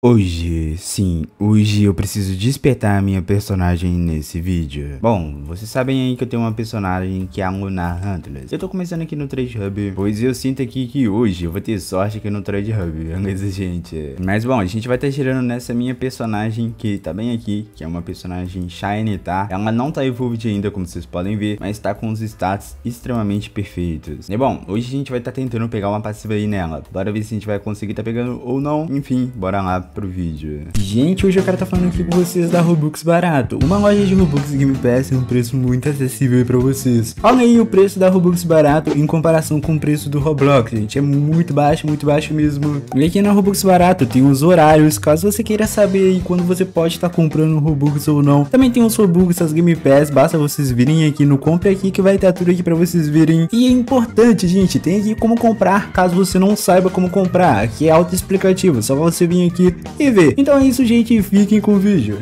Hoje, sim, hoje eu preciso despertar a minha personagem nesse vídeo. Bom, vocês sabem aí que eu tenho uma personagem que é a Lunar Huntless. Eu tô começando aqui no Trade Hub, pois eu sinto aqui que hoje eu vou ter sorte aqui no Trade Hub, beleza, é gente? Mas bom, a gente vai estar tá girando nessa minha personagem que tá bem aqui, que é uma personagem Shiny, tá? Ela não tá evolved ainda, como vocês podem ver, mas tá com os status extremamente perfeitos. E bom, hoje a gente vai estar tá tentando pegar uma passiva aí nela. Bora ver se a gente vai conseguir tá pegando ou não. Enfim, bora lá pro vídeo. Gente, hoje eu quero estar tá falando aqui com vocês da Robux Barato, uma loja de Robux Game Pass é um preço muito acessível para vocês. Olha aí o preço da Robux Barato em comparação com o preço do Roblox, gente, é muito baixo, muito baixo mesmo. E aqui na Robux Barato tem os horários, caso você queira saber aí quando você pode estar tá comprando Robux ou não. Também tem os Robux, as Game Pass, basta vocês virem aqui no Compre Aqui que vai estar tudo aqui para vocês verem. E é importante, gente, tem aqui como comprar caso você não saiba como comprar, que é auto-explicativo, só você vir aqui e ver. Então é isso, gente. Fiquem com o vídeo.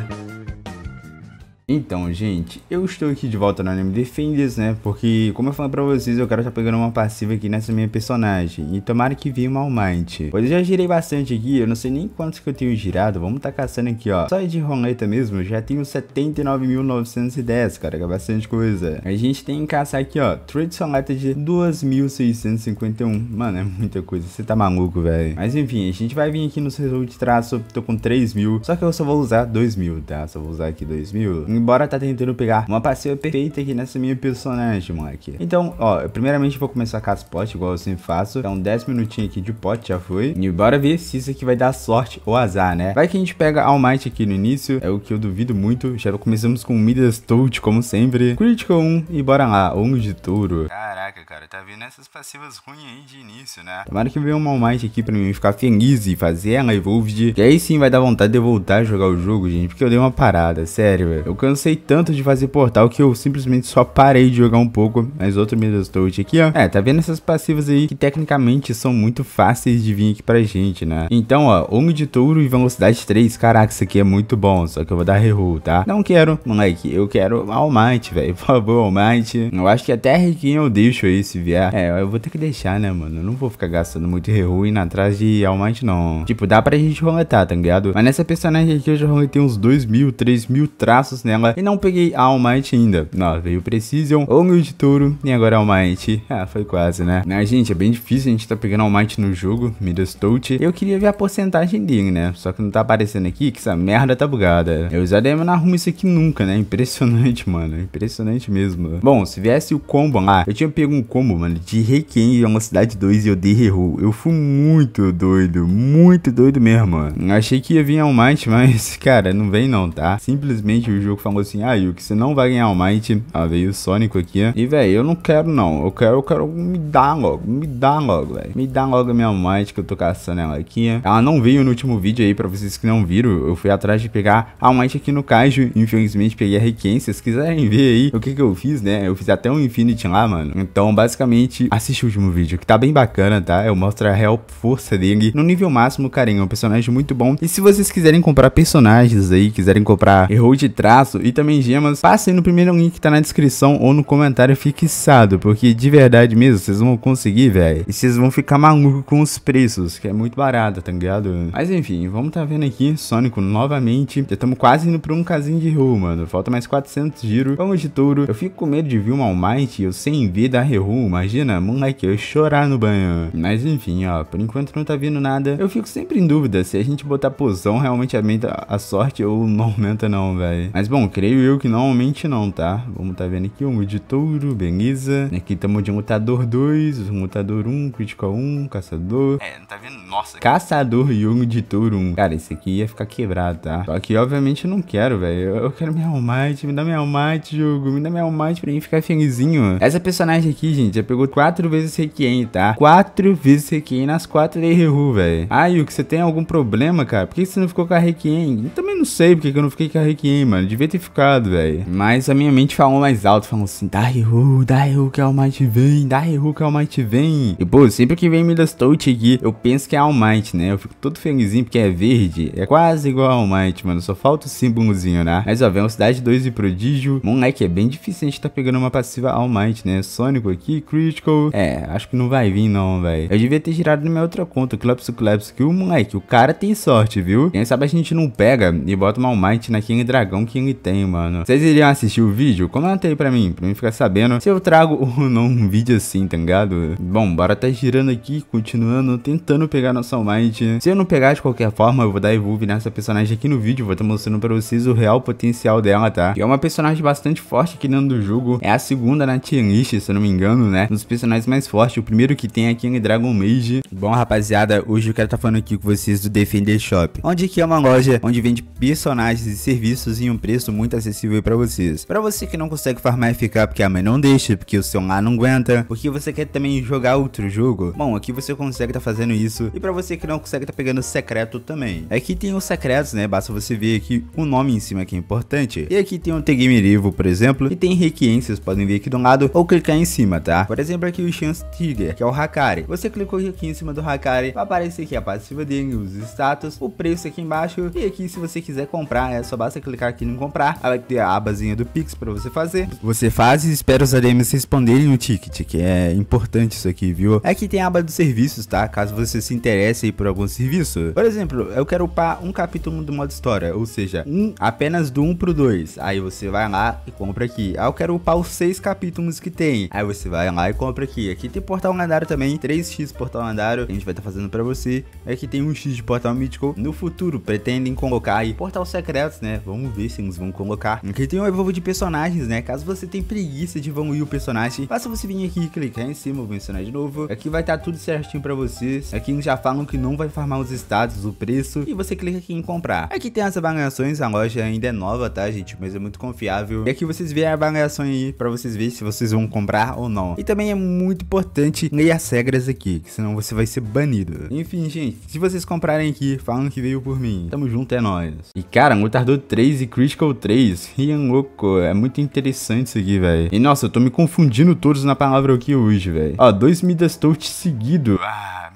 Então, gente, eu estou aqui de volta no Anime Defenders, né? Porque, como eu falei pra vocês, eu quero estar pegando uma passiva aqui nessa minha personagem. E tomara que venha uma Almighty. Pois eu já girei bastante aqui, eu não sei nem quantos que eu tenho girado. Vamos tá caçando aqui, ó. Só de roleta mesmo, já tenho 79.910, cara, que é bastante coisa. A gente tem que caçar aqui, ó, trade soleta de 2.651. Mano, é muita coisa, você tá maluco, velho. Mas enfim, a gente vai vir aqui resultados de traço, tô com 3.000, mil. Só que eu só vou usar 2.000, mil, tá? Só vou usar aqui 2.000. mil. Embora tá tentando pegar uma parceira perfeita aqui nessa minha personagem, moleque. Então, ó, eu primeiramente vou começar com as potes, igual eu sempre faço. É então, 10 minutinhos aqui de pote já foi. E bora ver se isso aqui vai dar sorte ou azar, né? Vai que a gente pega All Might aqui no início, é o que eu duvido muito. Já começamos com Midas Touch, como sempre. Critical 1 e bora lá, Ongo de Touro. Caraca, cara, tá vendo essas passivas ruins aí de início, né? Tomara que venha uma All Might aqui pra mim ficar feliz e fazer ela Evolved. Que aí sim vai dar vontade de voltar a jogar o jogo, gente, porque eu dei uma parada, sério, velho. Eu cansei tanto de fazer portal que eu simplesmente só parei de jogar um pouco. Mas outro minhas Touch aqui, ó. É, tá vendo essas passivas aí que tecnicamente são muito fáceis de vir aqui pra gente, né? Então, ó, Ongo de Touro e Velocidade 3. Caraca, isso aqui é muito bom, só que eu vou dar reroll, tá? Não quero, moleque, eu quero All Might, velho. Por favor, All Might. Eu acho que até a eu deixo aí se vier. É, eu vou ter que deixar, né, mano? Eu não vou ficar gastando muito reroll indo atrás de All Might, não. Tipo, dá pra gente roletar, tá ligado? Mas nessa personagem aqui eu já roletei uns 2 mil, 3 mil traços nela. Né? e não peguei Almighty ainda. Nossa, veio Precision, Ongo de Touro e agora Almighty. Ah, foi quase, né? Mas, ah, gente, é bem difícil a gente tá pegando Almighty no jogo, Midas Touch. Eu queria ver a porcentagem dele, né? Só que não tá aparecendo aqui que essa merda tá bugada. Eu dei, mas não arrumo isso aqui nunca, né? Impressionante, mano. Impressionante mesmo. Bom, se viesse o combo lá, ah, eu tinha pego um combo, mano, de Requiem e Velocidade 2 e eu dei erro. Eu fui muito doido, muito doido mesmo, mano. Achei que ia vir Almighty, mas, cara, não vem não, tá? Simplesmente o jogo falou assim, ah, Yuki, você não vai ganhar o Might. Ah, veio o Sonic aqui. E, velho, eu não quero não. Eu quero, eu quero me dar logo. Me dá logo, velho. Me dá logo a minha Might que eu tô caçando ela aqui. Ela não veio no último vídeo aí, pra vocês que não viram. Eu fui atrás de pegar a Might aqui no Kaiju. Infelizmente, peguei a Requiem. Se vocês quiserem ver aí o que que eu fiz, né? Eu fiz até um Infinity lá, mano. Então, basicamente, assiste o último vídeo, que tá bem bacana, tá? Eu mostro a real força dele no nível máximo, carinho. É um personagem muito bom. E se vocês quiserem comprar personagens aí, quiserem comprar erro de traço, e também gemas, passem no primeiro link que tá na descrição ou no comentário fixado, porque de verdade mesmo, vocês vão conseguir, velho. E vocês vão ficar malucos com os preços, que é muito barato, tá ligado? Mas enfim, vamos tá vendo aqui, Sônico novamente. Já estamos quase indo pra um casinho de Rehu, mano. Falta mais 400 giro. Vamos de touro. Eu fico com medo de vir uma Almighty eu sem vida a Rehu. Imagina, moleque, eu chorar no banho. Mas enfim, ó, por enquanto não tá vindo nada. Eu fico sempre em dúvida se a gente botar poção realmente aumenta a sorte ou não aumenta não, velho. Mas bom, Bom, creio eu que normalmente não, tá? Vamos tá vendo aqui, um de touro, beleza. Aqui estamos de mutador 2, mutador 1, um, critical 1, um, caçador. É, não tá vendo? Nossa. Caçador e um de touro 1. Um. Cara, esse aqui ia ficar quebrado, tá? Só que, obviamente, eu não quero, velho. Eu quero minha almighty, me dá minha almighty, jogo. Me dá minha almighty pra mim ficar felizinho. Essa personagem aqui, gente, já pegou quatro vezes Requiem, tá? Quatro vezes Requiem nas quatro da ru velho. Ah, Yuki, você tem algum problema, cara? Por que você não ficou com a Requiem? Eu também não sei porque eu não fiquei com a Requiem, mano. Devia devia ter ficado, velho. Mas a minha mente falou mais alto, falou assim, Daihu, Daihu que é Might vem, Daihu que é Might vem. E, pô, sempre que vem Midas Touch aqui, eu penso que é All Might, né? Eu fico todo felizinho porque é verde, é quase igual All Might, mano. Só falta o símbolozinho, né? Mas, ó, velocidade 2 e prodígio. Moleque, é bem difícil a gente tá pegando uma passiva All Might, né? Sônico aqui, Critical. É, acho que não vai vir, não, velho. Eu devia ter girado na minha outra conta, Clepso Clepso, que o moleque, o cara tem sorte, viu? Quem sabe a gente não pega e bota uma All Might naquele dragão que ele tem, mano. Vocês iriam assistir o vídeo? Comenta aí pra mim, pra mim ficar sabendo se eu trago ou não um vídeo assim, tá ligado? Bom, bora tá girando aqui, continuando, tentando pegar nossa mind. Se eu não pegar de qualquer forma, eu vou dar evolve nessa personagem aqui no vídeo, vou tá mostrando pra vocês o real potencial dela, tá? é uma personagem bastante forte aqui dentro do jogo, é a segunda na tier list, se eu não me engano, né? Um dos personagens mais fortes, o primeiro que tem aqui é Dragon Mage. Bom, rapaziada, hoje eu quero estar tá falando aqui com vocês do Defender Shop, onde que é uma loja onde vende personagens e serviços em um preço preço muito acessível para vocês. Para você que não consegue farmar e ficar porque a mãe não deixa, porque o celular não aguenta, porque você quer também jogar outro jogo, bom, aqui você consegue estar tá fazendo isso. E para você que não consegue estar tá pegando secreto também. Aqui tem os secretos, né? Basta você ver aqui o nome em cima que é importante. E aqui tem o um Tegame Evil, por exemplo, e tem requiências, podem ver aqui do lado ou clicar em cima, tá? Por exemplo, aqui o Chance Tiger, que é o Hakari. Você clicou aqui em cima do Hakari, vai aparecer aqui a passiva dele, os status, o preço aqui embaixo. E aqui, se você quiser comprar, é só basta clicar aqui no comprar comprar. Ela tem a abazinha do Pix para você fazer. Você faz e espera os ADMs responderem o ticket, que é importante isso aqui, viu? Aqui é tem a aba dos serviços, tá? Caso você se interesse por algum serviço. Por exemplo, eu quero upar um capítulo do modo história, ou seja, um, apenas do 1 pro 2. Aí você vai lá e compra aqui. Ah, eu quero upar os seis capítulos que tem. Aí você vai lá e compra aqui. Aqui tem portal lendário também, 3x portal lendário, que a gente vai estar tá fazendo para você. Aqui tem um x de portal mítico. No futuro, pretendem colocar aí portal secretos, né? Vamos ver se eles vão vamos colocar. Aqui tem um evolvo de personagens, né? Caso você tenha preguiça de evoluir o personagem, basta você vir aqui e clicar em cima, vou mencionar de novo. Aqui vai estar tá tudo certinho pra vocês. Aqui já falam que não vai farmar os status, o preço, e você clica aqui em comprar. Aqui tem as avaliações, a loja ainda é nova, tá, gente? Mas é muito confiável. E aqui vocês veem a avaliação aí, pra vocês verem se vocês vão comprar ou não. E também é muito importante ler as regras aqui, senão você vai ser banido. Enfim, gente, se vocês comprarem aqui, falam que veio por mim. Tamo junto, é nóis. E cara, Mutardou 3 e Critical 3. Rian Loco, é muito interessante isso aqui, velho. E nossa, eu tô me confundindo todos na palavra aqui hoje, velho. Ó, dois Midas Touch seguido. Ah,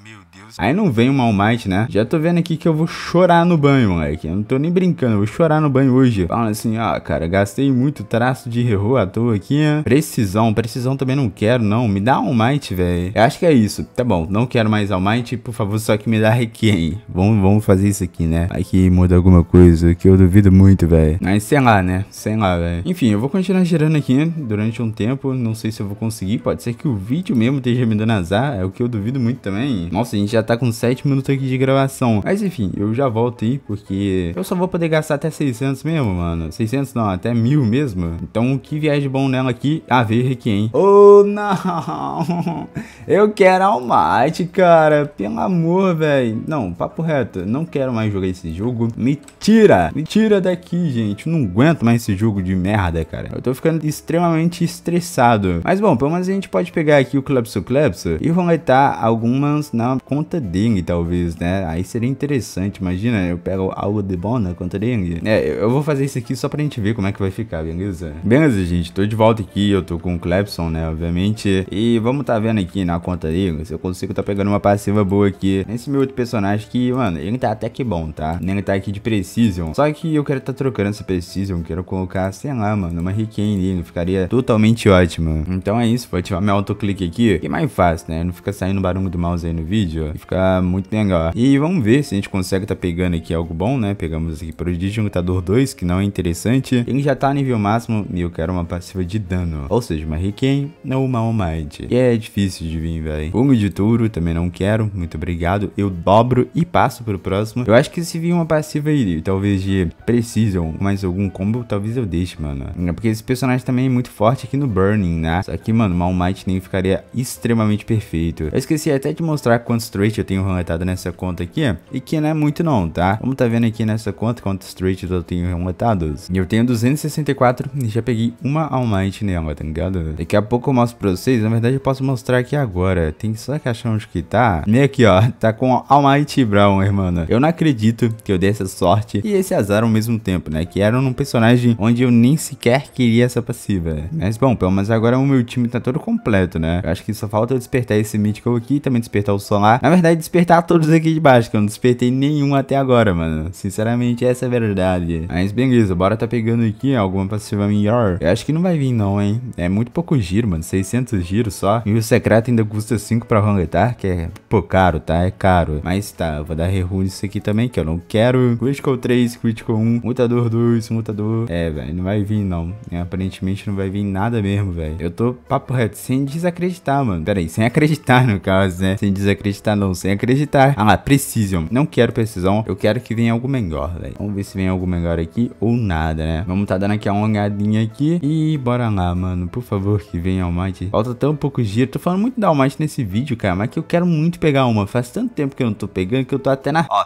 Aí não vem uma All Might, né? Já tô vendo aqui que eu vou chorar no banho, moleque. Eu não tô nem brincando, eu vou chorar no banho hoje. Falando assim, ó, cara, gastei muito traço de erro à toa aqui, né? Precisão, precisão também não quero, não. Me dá All Might, velho. Eu acho que é isso. Tá bom, não quero mais All Might, por favor, só que me dá Requiem. Vamos, vamos fazer isso aqui, né? Vai que muda alguma coisa, que eu duvido muito, velho. Mas sei lá, né? Sei lá, velho. Enfim, eu vou continuar girando aqui né, durante um tempo. Não sei se eu vou conseguir. Pode ser que o vídeo mesmo esteja me dando azar. É o que eu duvido muito também. Nossa, a gente já já tá com 7 minutos aqui de gravação. Mas enfim, eu já volto aí, porque eu só vou poder gastar até 600 mesmo, mano. 600 não, até mil mesmo. Então, o que de bom nela aqui? A ver aqui, hein? Oh, não! Eu quero Almighty, cara. Pelo amor, velho. Não, papo reto. Não quero mais jogar esse jogo. Me tira! Me tira daqui, gente. Eu não aguento mais esse jogo de merda, cara. Eu tô ficando extremamente estressado. Mas bom, pelo menos a gente pode pegar aqui o Clepso Clepso e roletar algumas na conta conta dengue, talvez, né? Aí seria interessante, imagina, eu pego algo de bom na conta dele. É, eu vou fazer isso aqui só pra gente ver como é que vai ficar, beleza? Beleza, gente, tô de volta aqui, eu tô com o Clepson, né, obviamente. E vamos tá vendo aqui na conta dele, se eu consigo tá pegando uma passiva boa aqui. nesse meu outro personagem que, mano, ele tá até que bom, tá? Ele tá aqui de Precision. Só que eu quero tá trocando essa Precision, quero colocar, sei lá, mano, uma Riken nele, ficaria totalmente ótima. Então é isso, vou ativar meu autoclique aqui, que é mais fácil, né? Não fica saindo barulho do mouse aí no vídeo ficar muito legal. E vamos ver se a gente consegue tá pegando aqui algo bom, né? Pegamos aqui Prodígio Lutador 2, que não é interessante. Ele já tá nível máximo e eu quero uma passiva de dano. Ou seja, uma Riken ou uma All Might. E é difícil de vir, velho. Fogo de Touro também não quero, muito obrigado. Eu dobro e passo pro próximo. Eu acho que se vir uma passiva aí, talvez de Precision, mais algum combo, talvez eu deixe, mano. É porque esse personagem também é muito forte aqui no Burning, né? Só que, mano, uma All Might nem ficaria extremamente perfeito. Eu esqueci até de mostrar quantos três eu tenho ranhetado nessa conta aqui. E que não é muito não, tá? Como tá vendo aqui nessa conta, conta straight eu tenho ranhetados. E eu tenho 264 e já peguei uma almighty nela, tá ligado? Daqui a pouco eu mostro pra vocês. Na verdade eu posso mostrar aqui agora. Tem só que achar onde que tá. Meio aqui, ó. Tá com almighty brown, irmão. Eu não acredito que eu dei essa sorte e esse azar ao mesmo tempo, né? Que era num personagem onde eu nem sequer queria essa passiva. Mas bom, pelo menos agora o meu time tá todo completo, né? Eu acho que só falta eu despertar esse Mythical aqui e também despertar o Solar. Na verdade verdade, despertar todos aqui de baixo, que eu não despertei nenhum até agora, mano. Sinceramente, essa é a verdade. Mas beleza, bora tá pegando aqui alguma passiva melhor. Eu acho que não vai vir não, hein. É muito pouco giro, mano. 600 giros só. E o secreto ainda custa 5 pra rangetar, que é, pô, caro, tá? É caro. Mas tá, vou dar reroll isso aqui também, que eu não quero. Critical 3, Critical 1, Mutador 2, Mutador... É, velho, não vai vir não. É, aparentemente não vai vir nada mesmo, velho. Eu tô, papo reto, sem desacreditar, mano. Pera aí, sem acreditar no caso, né? Sem desacreditar no sem acreditar. Ah, lá, precisam. Não quero precisão, eu quero que venha algo melhor, velho. Vamos ver se vem algo melhor aqui ou nada, né? Vamos tá dando aqui uma olhadinha aqui. E bora lá, mano. Por favor, que venha Almighty. Falta tão pouco giro. Tô falando muito da Almighty nesse vídeo, cara, mas que eu quero muito pegar uma. Faz tanto tempo que eu não tô pegando que eu tô até na... Ó...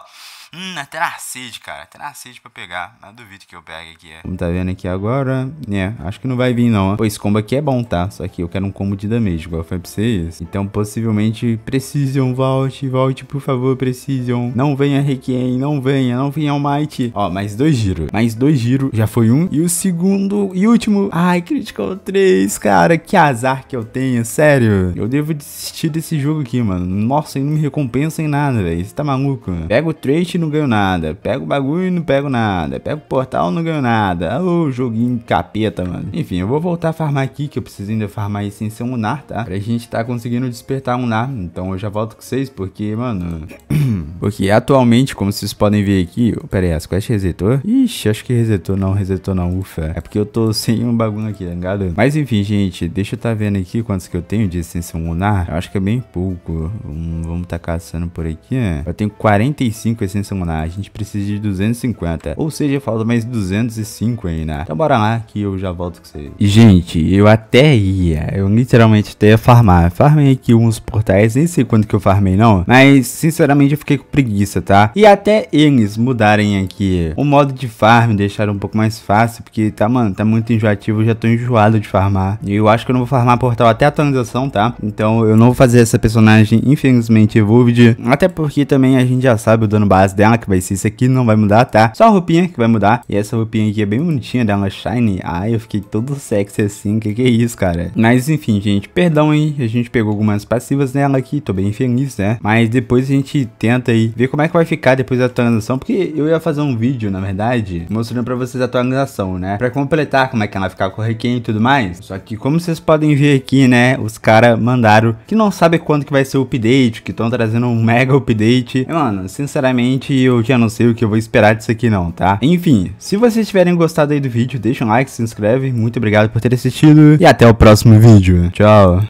Hum, até na sede, cara. Até na sede pra pegar. Mas duvido que eu pegue aqui, é. Como tá vendo aqui agora, é, acho que não vai vir não. Pô, esse combo aqui é bom, tá? Só que eu quero um combo de damage, igual foi pra vocês. Então, possivelmente, Precision, volte, volte, por favor, Precision. Não venha Requiem, não venha, não venha Almighty. Ó, mais dois giros. Mais dois giros, já foi um. E o segundo e último. Ai, Critical 3, cara. Que azar que eu tenho, sério. Eu devo desistir desse jogo aqui, mano. Nossa, ele não me recompensa em nada, velho. Você tá maluco, mano. Pega o trait e não ganho nada. Pego o bagulho e não pego nada. Pego o portal e não ganho nada. Ô, oh, joguinho capeta, mano. Enfim, eu vou voltar a farmar aqui, que eu preciso ainda farmar isso sem ser um Nar, tá? Pra gente tá conseguindo despertar um Nar. Então eu já volto com vocês, porque, mano... porque atualmente, como vocês podem ver aqui... pera aí, as quests resetou? Ixi, acho que resetou não, resetou não, ufa. É porque eu tô sem um bagulho aqui, tá ligado? Mas enfim, gente, deixa eu tá vendo aqui quantos que eu tenho de essência lunar. Eu acho que é bem pouco. vamos tá caçando por aqui, né? Eu tenho 45 essências summonar, a gente precisa de 250. Ou seja, falta mais 205 ainda. Né? Então bora lá que eu já volto com vocês. gente, eu até ia, eu literalmente até ia farmar. Farmei aqui uns portais, nem sei quanto que eu farmei não, mas sinceramente eu fiquei com preguiça, tá? E até eles mudarem aqui o modo de farm, deixar um pouco mais fácil, porque tá, mano, tá muito enjoativo, eu já tô enjoado de farmar. E eu acho que eu não vou farmar portal até a atualização, tá? Então eu não vou fazer essa personagem, infelizmente, evolved, até porque também a gente já sabe o dano base dela, que vai ser isso aqui, não vai mudar, tá? Só a roupinha que vai mudar. E essa roupinha aqui é bem bonitinha dela, é shiny. Ai, eu fiquei todo sexy assim, que que é isso, cara? Mas enfim, gente, perdão aí, a gente pegou algumas passivas nela aqui, tô bem feliz, né? Mas depois a gente tenta aí ver como é que vai ficar depois da atualização, porque eu ia fazer um vídeo, na verdade, mostrando pra vocês a atualização, né? Pra completar como é que ela vai ficar com o e tudo mais. Só que como vocês podem ver aqui, né, os caras mandaram que não sabe quando que vai ser o update, que estão trazendo um mega update. E, mano, sinceramente, Sinceramente, eu já não sei o que eu vou esperar disso aqui não, tá? Enfim, se vocês tiverem gostado aí do vídeo, deixa um like, se inscreve. Muito obrigado por ter assistido e até o próximo vídeo. Tchau.